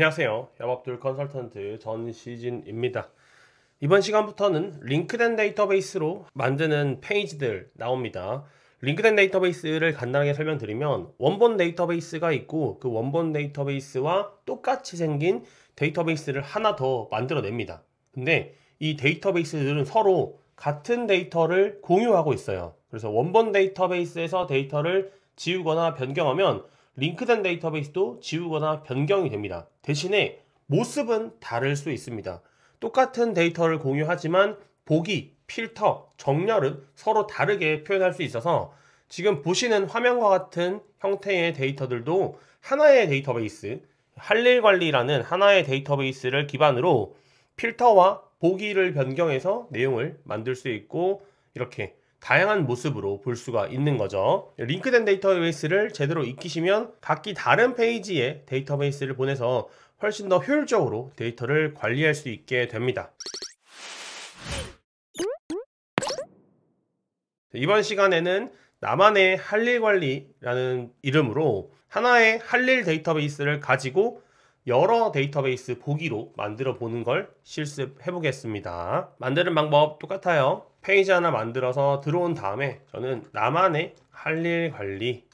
안녕하세요. 야밥둘 컨설턴트 전시진입니다. 이번 시간부터는 링크된 데이터베이스로 만드는 페이지들 나옵니다. 링크된 데이터베이스를 간단하게 설명드리면 원본 데이터베이스가 있고 그 원본 데이터베이스와 똑같이 생긴 데이터베이스를 하나 더 만들어냅니다. 근데 이 데이터베이스들은 서로 같은 데이터를 공유하고 있어요. 그래서 원본 데이터베이스에서 데이터를 지우거나 변경하면 링크된 데이터베이스도 지우거나 변경이 됩니다. 대신에 모습은 다를 수 있습니다. 똑같은 데이터를 공유하지만 보기, 필터, 정렬은 서로 다르게 표현할 수 있어서 지금 보시는 화면과 같은 형태의 데이터들도 하나의 데이터베이스, 할일관리라는 하나의 데이터베이스를 기반으로 필터와 보기를 변경해서 내용을 만들 수 있고 이렇게 다양한 모습으로 볼 수가 있는 거죠. 링크된 데이터베이스를 제대로 익히시면 각기 다른 페이지에 데이터베이스를 보내서 훨씬 더 효율적으로 데이터를 관리할 수 있게 됩니다. 이번 시간에는 나만의 할일 관리라는 이름으로 하나의 할일 데이터베이스를 가지고 여러 데이터베이스 보기로 만들어 보는 걸 실습해 보겠습니다. 만드는 방법 똑같아요. 페이지 하나 만들어서 들어온 다음에 저는 나만의 할일 관리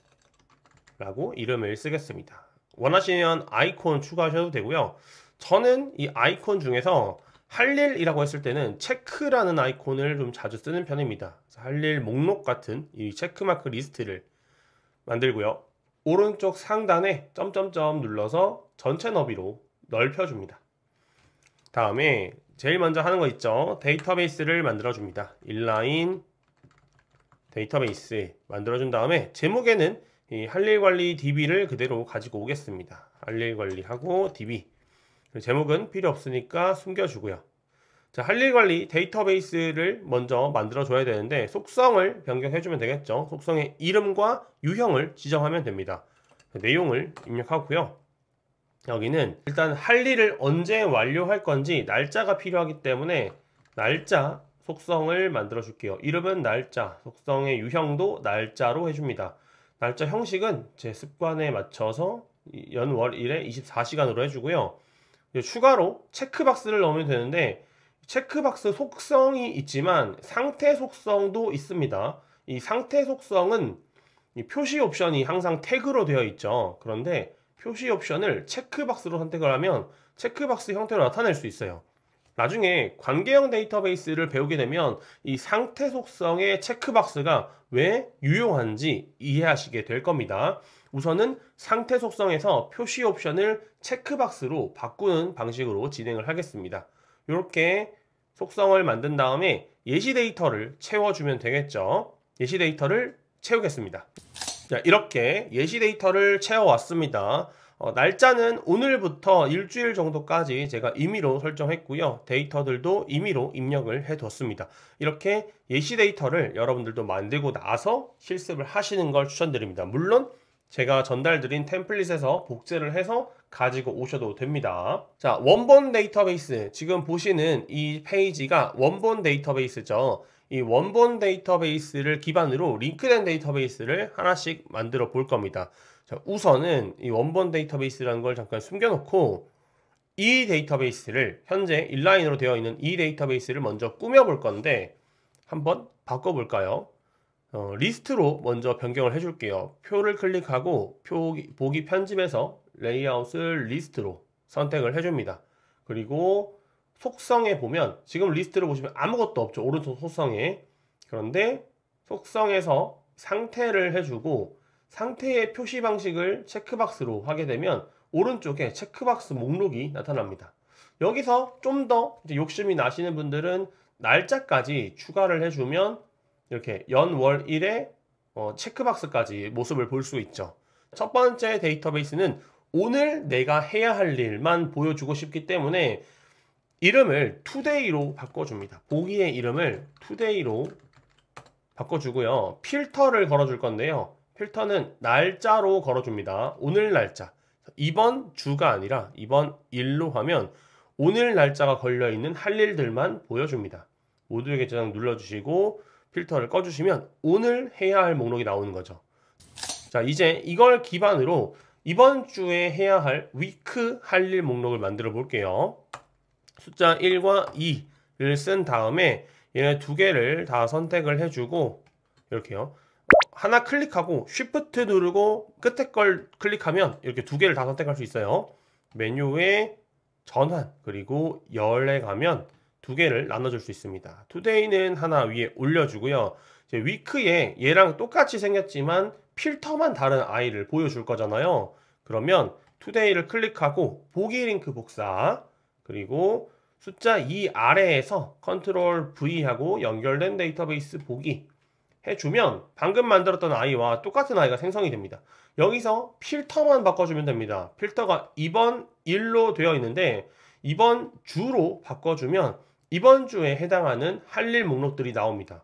라고 이름을 쓰겠습니다 원하시면 아이콘 추가하셔도 되고요 저는 이 아이콘 중에서 할 일이라고 했을 때는 체크라는 아이콘을 좀 자주 쓰는 편입니다 할일 목록 같은 이 체크마크 리스트를 만들고요 오른쪽 상단에 점점점 눌러서 전체 너비로 넓혀줍니다 다음에 제일 먼저 하는 거 있죠. 데이터베이스를 만들어 줍니다. 인라인 데이터베이스 만들어 준 다음에 제목에는 이 할일관리 DB를 그대로 가지고 오겠습니다. 할일관리하고 DB 제목은 필요 없으니까 숨겨주고요. 자, 할일관리 데이터베이스를 먼저 만들어 줘야 되는데 속성을 변경해 주면 되겠죠. 속성의 이름과 유형을 지정하면 됩니다. 그 내용을 입력하고요. 여기는 일단 할 일을 언제 완료할 건지 날짜가 필요하기 때문에 날짜 속성을 만들어 줄게요. 이름은 날짜, 속성의 유형도 날짜로 해줍니다. 날짜 형식은 제 습관에 맞춰서 연월일에 24시간으로 해주고요. 추가로 체크박스를 넣으면 되는데 체크박스 속성이 있지만 상태 속성도 있습니다. 이 상태 속성은 이 표시 옵션이 항상 태그로 되어 있죠. 그런데 표시 옵션을 체크박스로 선택을 하면 체크박스 형태로 나타낼 수 있어요. 나중에 관계형 데이터베이스를 배우게 되면 이 상태 속성의 체크박스가 왜 유용한지 이해하시게 될 겁니다. 우선은 상태 속성에서 표시 옵션을 체크박스로 바꾸는 방식으로 진행을 하겠습니다. 이렇게 속성을 만든 다음에 예시 데이터를 채워주면 되겠죠. 예시 데이터를 채우겠습니다. 자, 이렇게 예시 데이터를 채워왔습니다. 어, 날짜는 오늘부터 일주일 정도까지 제가 임의로 설정했고요. 데이터들도 임의로 입력을 해뒀습니다. 이렇게 예시 데이터를 여러분들도 만들고 나서 실습을 하시는 걸 추천드립니다. 물론 제가 전달드린 템플릿에서 복제를 해서 가지고 오셔도 됩니다. 자, 원본 데이터베이스. 지금 보시는 이 페이지가 원본 데이터베이스죠. 이 원본 데이터베이스를 기반으로 링크된 데이터베이스를 하나씩 만들어 볼 겁니다. 자, 우선은 이 원본 데이터베이스라는 걸 잠깐 숨겨놓고 이 데이터베이스를 현재 인라인으로 되어 있는 이 데이터베이스를 먼저 꾸며 볼 건데 한번 바꿔볼까요? 어, 리스트로 먼저 변경을 해줄게요. 표를 클릭하고 표 보기 편집에서 레이아웃을 리스트로 선택을 해줍니다. 그리고 속성에 보면 지금 리스트를 보시면 아무것도 없죠. 오른쪽 속성에 그런데 속성에서 상태를 해주고 상태의 표시 방식을 체크박스로 하게 되면 오른쪽에 체크박스 목록이 나타납니다. 여기서 좀 더 욕심이 나시는 분들은 날짜까지 추가를 해주면 이렇게 연월 일에 어, 체크박스까지 모습을 볼 수 있죠. 첫 번째 데이터베이스는 오늘 내가 해야 할 일만 보여주고 싶기 때문에 이름을 투데이로 바꿔줍니다. 보기의 이름을 투데이로 바꿔주고요. 필터를 걸어줄 건데요. 필터는 날짜로 걸어줍니다. 오늘 날짜. 이번 주가 아니라 이번 일로 하면 오늘 날짜가 걸려있는 할 일들만 보여줍니다. 모두에게 저장 눌러주시고 필터를 꺼주시면 오늘 해야 할 목록이 나오는 거죠. 자 이제 이걸 기반으로 이번 주에 해야 할 위크 할 일 목록을 만들어 볼게요. 숫자 1과 2를 쓴 다음에 얘네 두 개를 다 선택을 해주고 이렇게요. 하나 클릭하고 Shift 누르고 끝에 걸 클릭하면 이렇게 두 개를 다 선택할 수 있어요. 메뉴에 전환 그리고 열에 가면 두 개를 나눠줄 수 있습니다. 투데이는 하나 위에 올려주고요. 이제 위크에 얘랑 똑같이 생겼지만 필터만 다른 아이를 보여줄 거잖아요. 그러면 투데이를 클릭하고 보기 링크 복사 그리고 숫자 2 아래에서 컨트롤 V 하고 연결된 데이터베이스 보기 해주면 방금 만들었던 아이와 똑같은 아이가 생성이 됩니다. 여기서 필터만 바꿔주면 됩니다. 필터가 2번 1로 되어 있는데 2번 주로 바꿔주면 이번 주에 해당하는 할 일 목록들이 나옵니다.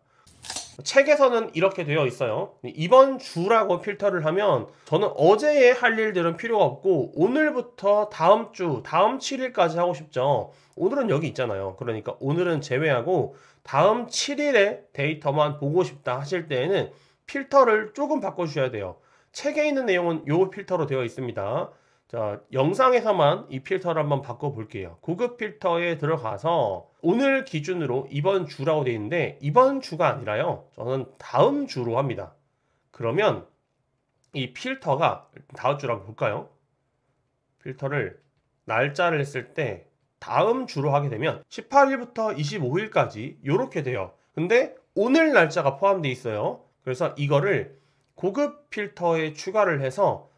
책에서는 이렇게 되어 있어요. 이번 주라고 필터를 하면 저는 어제에할 일들은 필요가 없고 오늘부터 다음 주, 다음 7일까지 하고 싶죠. 오늘은 여기 있잖아요. 그러니까 오늘은 제외하고 다음 7일에 데이터만 보고 싶다 하실 때에는 필터를 조금 바꿔주셔야 돼요. 책에 있는 내용은 요 필터로 되어 있습니다. 자, 영상에서만 이 필터를 한번 바꿔볼게요. 고급 필터에 들어가서 오늘 기준으로 이번 주라고 되어 있는데 이번 주가 아니라요. 저는 다음 주로 합니다. 그러면 이 필터가 다음 주라고 볼까요? 필터를 날짜를 했을 때 다음 주로 하게 되면 18일부터 25일까지 이렇게 돼요. 근데 오늘 날짜가 포함되어 있어요. 그래서 이거를 고급 필터에 추가를 해서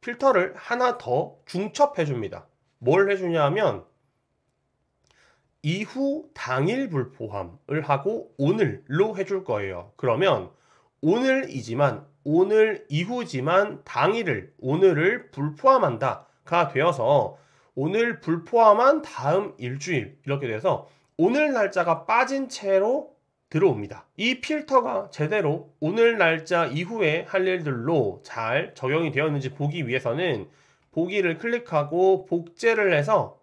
필터를 하나 더 중첩해 줍니다. 뭘 해주냐 하면 이후 당일 불포함을 하고 오늘로 해줄 거예요. 그러면 오늘이지만 오늘 이후지만 당일을 오늘을 불포함한다가 되어서 오늘 불포함한 다음 일주일 이렇게 돼서 오늘 날짜가 빠진 채로 들어옵니다. 이 필터가 제대로 오늘 날짜 이후에 할 일들로 잘 적용이 되었는지 보기 위해서는 보기를 클릭하고 복제를 해서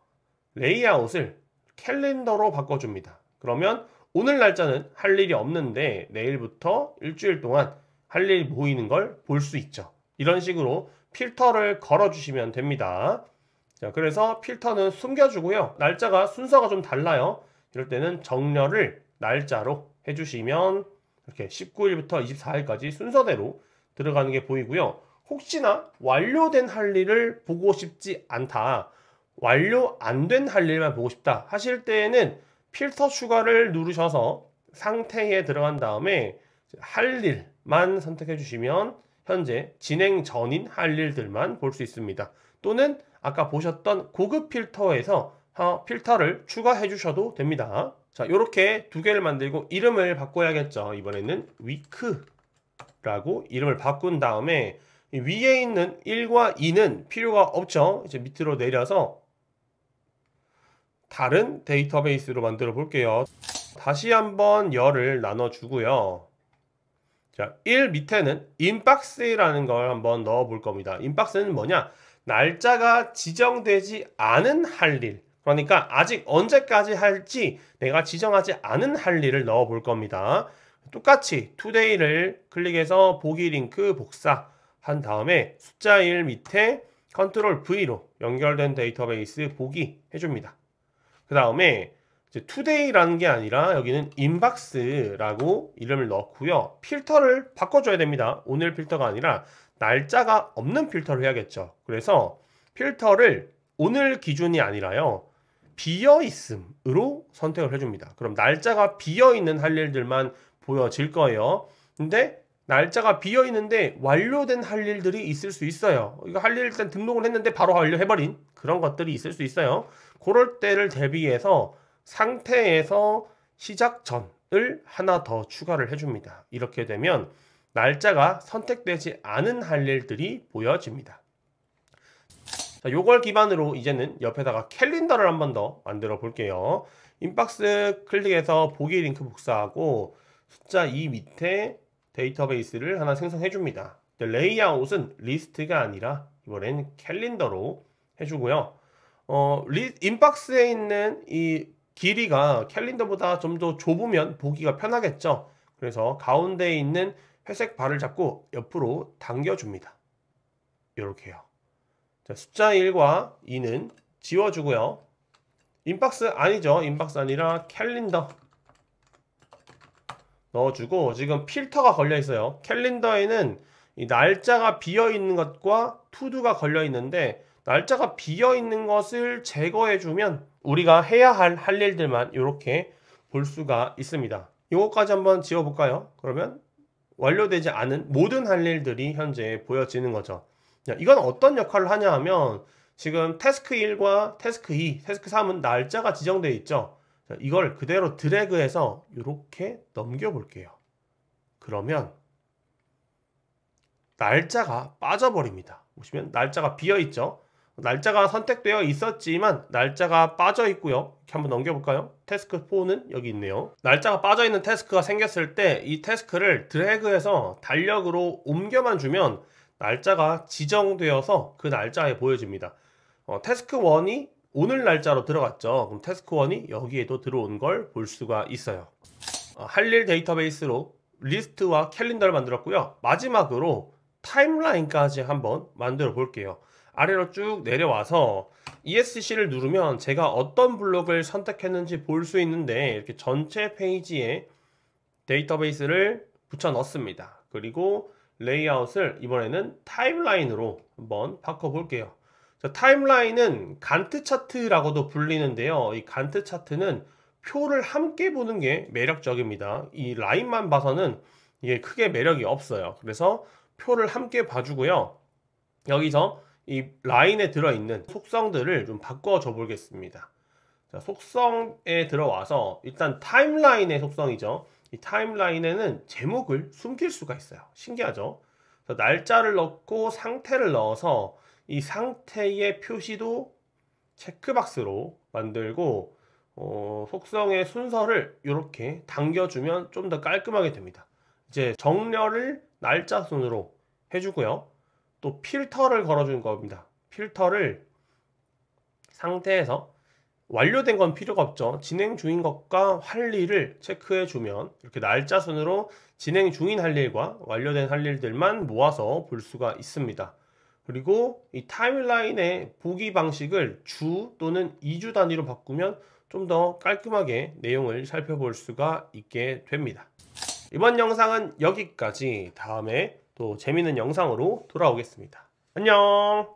레이아웃을 캘린더로 바꿔줍니다. 그러면 오늘 날짜는 할 일이 없는데 내일부터 일주일 동안 할 일이 보이는 걸 볼 수 있죠. 이런 식으로 필터를 걸어주시면 됩니다. 자, 그래서 필터는 숨겨주고요. 날짜가 순서가 좀 달라요. 이럴 때는 정렬을 날짜로 해주시면 이렇게 19일부터 24일까지 순서대로 들어가는 게 보이고요. 혹시나 완료된 할 일을 보고 싶지 않다. 완료 안 된 할 일만 보고 싶다 하실 때에는 필터 추가를 누르셔서 상태에 들어간 다음에 할 일만 선택해 주시면 현재 진행 전인 할 일들만 볼 수 있습니다. 또는 아까 보셨던 고급 필터에서 어, 필터를 추가해 주셔도 됩니다. 자, 이렇게두 개를 만들고 이름을 바꿔야겠죠. 이번에는 위크라고 이름을 바꾼 다음에 위에 있는 1과 2는 필요가 없죠. 이제 밑으로 내려서 다른 데이터베이스로 만들어 볼게요. 다시 한번 열을 나눠주고요. 자, 1 밑에는 인박스라는 걸 한번 넣어 볼 겁니다. 인박스는 뭐냐? 날짜가 지정되지 않은 할 일. 그러니까 아직 언제까지 할지 내가 지정하지 않은 할 일을 넣어 볼 겁니다. 똑같이 투데이를 클릭해서 보기 링크 복사 한 다음에 숫자 1 밑에 컨트롤 V로 연결된 데이터베이스 보기 해줍니다. 그 다음에 이제 t o d 라는게 아니라 여기는 인박스라고 이름을 넣고요. 필터를 바꿔줘야 됩니다. 오늘 필터가 아니라 날짜가 없는 필터를 해야겠죠. 그래서 필터를 오늘 기준이 아니라요. 비어있음으로 선택을 해줍니다. 그럼 날짜가 비어있는 할 일들만 보여질 거예요. 근데 날짜가 비어있는데 완료된 할 일들이 있을 수 있어요. 이거 할 일 일단 등록을 했는데 바로 완료해버린 그런 것들이 있을 수 있어요. 그럴 때를 대비해서 상태에서 시작 전을 하나 더 추가를 해줍니다. 이렇게 되면 날짜가 선택되지 않은 할 일들이 보여집니다. 자, 요걸 기반으로 이제는 옆에다가 캘린더를 한 번 더 만들어 볼게요. 인박스 클릭해서 보기 링크 복사하고 숫자 2 밑에 데이터베이스를 하나 생성해 줍니다. 레이아웃은 리스트가 아니라 이번엔 캘린더로 해주고요. 어, 리, 인박스에 있는 이 길이가 캘린더보다 좀 더 좁으면 보기가 편하겠죠. 그래서 가운데에 있는 회색 바를 잡고 옆으로 당겨줍니다. 이렇게요. 자, 숫자 1과 2는 지워주고요. 인박스 아니죠. 인박스 아니라 캘린더 넣어주고 지금 필터가 걸려 있어요. 캘린더에는 날짜가 비어 있는 것과 투두가 걸려 있는데 날짜가 비어 있는 것을 제거해 주면 우리가 해야 할 할 일들만 이렇게 볼 수가 있습니다. 이것까지 한번 지워볼까요? 그러면 완료되지 않은 모든 할 일들이 현재 보여지는 거죠. 이건 어떤 역할을 하냐 하면 지금 태스크 1과 태스크 2, 태스크 3은 날짜가 지정되어 있죠. 이걸 그대로 드래그해서 이렇게 넘겨볼게요. 그러면 날짜가 빠져버립니다. 보시면 날짜가 비어있죠. 날짜가 선택되어 있었지만 날짜가 빠져 있고요. 이렇게 한번 넘겨볼까요? 태스크 4는 여기 있네요. 날짜가 빠져 있는 태스크가 생겼을 때 이 태스크를 드래그해서 달력으로 옮겨만 주면 날짜가 지정되어서 그 날짜에 보여집니다 어, 태스크 1이 오늘 날짜로 들어갔죠. 그럼 태스크 1이 여기에도 들어온 걸 볼 수가 있어요. 어, 할 일 데이터베이스로 리스트와 캘린더를 만들었고요. 마지막으로 타임라인까지 한번 만들어 볼게요. 아래로 쭉 내려와서 ESC를 누르면 제가 어떤 블록을 선택했는지 볼 수 있는데 이렇게 전체 페이지에 데이터베이스를 붙여 넣습니다. 그리고 레이아웃을 이번에는 타임라인으로 한번 바꿔볼게요. 자, 타임라인은 간트 차트라고도 불리는데요. 이 간트 차트는 표를 함께 보는 게 매력적입니다. 이 라인만 봐서는 이게 크게 매력이 없어요. 그래서 표를 함께 봐주고요. 여기서 이 라인에 들어있는 속성들을 좀 바꿔줘 보겠습니다. 속성에 들어와서 일단 타임라인의 속성이죠. 이 타임라인에는 제목을 숨길 수가 있어요. 신기하죠? 날짜를 넣고 상태를 넣어서 이 상태의 표시도 체크박스로 만들고 어, 속성의 순서를 이렇게 당겨주면 좀 더 깔끔하게 됩니다. 이제 정렬을 날짜 순으로 해주고요. 또 필터를 걸어주는 겁니다. 필터를 상태에서 완료된 건 필요가 없죠. 진행 중인 것과 할 일을 체크해 주면 이렇게 날짜 순으로 진행 중인 할 일과 완료된 할 일들만 모아서 볼 수가 있습니다. 그리고 이 타임라인의 보기 방식을 주 또는 2주 단위로 바꾸면 좀 더 깔끔하게 내용을 살펴볼 수가 있게 됩니다. 이번 영상은 여기까지 다음에 또 재미있는 영상으로 돌아오겠습니다. 안녕!